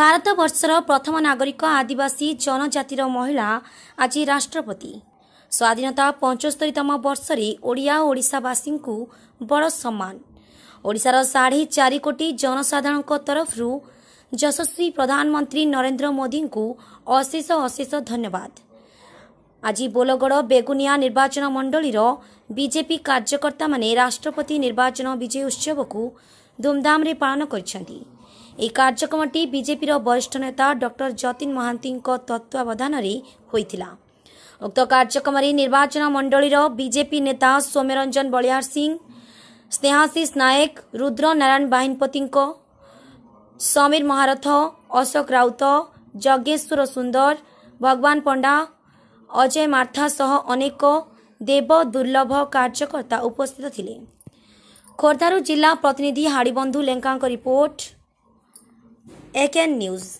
ଭାରତବର୍ଷର ପ୍ରଥମ ନାଗରିକ ଆଦିବାସୀ ଜନଜାତିର ମହିଳା ଆଜି ରାଷ୍ଟ୍ରପତି ସ୍ୱାଧୀନତା ପଞ୍ଚସ୍ତରୀତମ ବର୍ଷରେ ଓଡ଼ିଆ ଓ ଓଡ଼ିଶାବାସୀଙ୍କୁ ବଡ଼ ସମ୍ମାନ ଓଡ଼ିଶାର ସାଢ଼େ ଚାରି କୋଟି ଜନସାଧାରଣଙ୍କ ତରଫରୁ ଯଶସ୍ୱୀ ପ୍ରଧାନମନ୍ତ୍ରୀ ନରେନ୍ଦ୍ର ମୋଦିଙ୍କୁ ଅଶେଷ ଅଶେଷ ଧନ୍ୟବାଦ ଆଜି ବୋଲଗଡ଼ ବେଗୁନିଆ ନିର୍ବାଚନ ମଣ୍ଡଳୀର ବିଜେପି କାର୍ଯ୍ୟକର୍ତ୍ତାମାନେ ରାଷ୍ଟ୍ରପତି ନିର୍ବାଚନ ବିଜୟୀ ଉତ୍ସବକୁ ଧୁମ୍ଧାମ୍ରେ ପାଳନ କରିଛନ୍ତି ଏହି କାର୍ଯ୍ୟକ୍ରମଟି ବିଜେପିର ବରିଷ୍ଠ ନେତା ଡକ୍ଟର ଯତୀନ ମହାନ୍ତିଙ୍କ ତତ୍ତ୍ୱାବଧାନରେ ହୋଇଥିଲା ଉକ୍ତ କାର୍ଯ୍ୟକ୍ରମରେ ନିର୍ବାଚନ ମଣ୍ଡଳୀର ବିଜେପି ନେତା ସୌମ୍ୟରଞ୍ଜନ ବଳିହାର ସିଂ ସ୍ନେହାଶିଷ ନାୟକ ରୁଦ୍ର ନାରାୟଣ ବାହିନପତିଙ୍କ ସମୀର ମହାରଥ ଅଶୋକ ରାଉତ ଯଜ୍ଞେଶ୍ୱର ସୁନ୍ଦର ଭଗବାନ ପଣ୍ଡା ଅଜୟ ମାର୍ଥା ସହ ଅନେକ ଦେବ ଦୁର୍ଲଭ କାର୍ଯ୍ୟକର୍ତ୍ତା ଉପସ୍ଥିତ ଥିଲେ ଖୋର୍ଦ୍ଧାରୁ ଜିଲ୍ଲା ପ୍ରତିନିଧି ହାଡ଼ିବନ୍ଧୁ ଲେଙ୍କାଙ୍କ ରିପୋର୍ଟ एक एन न्यूज़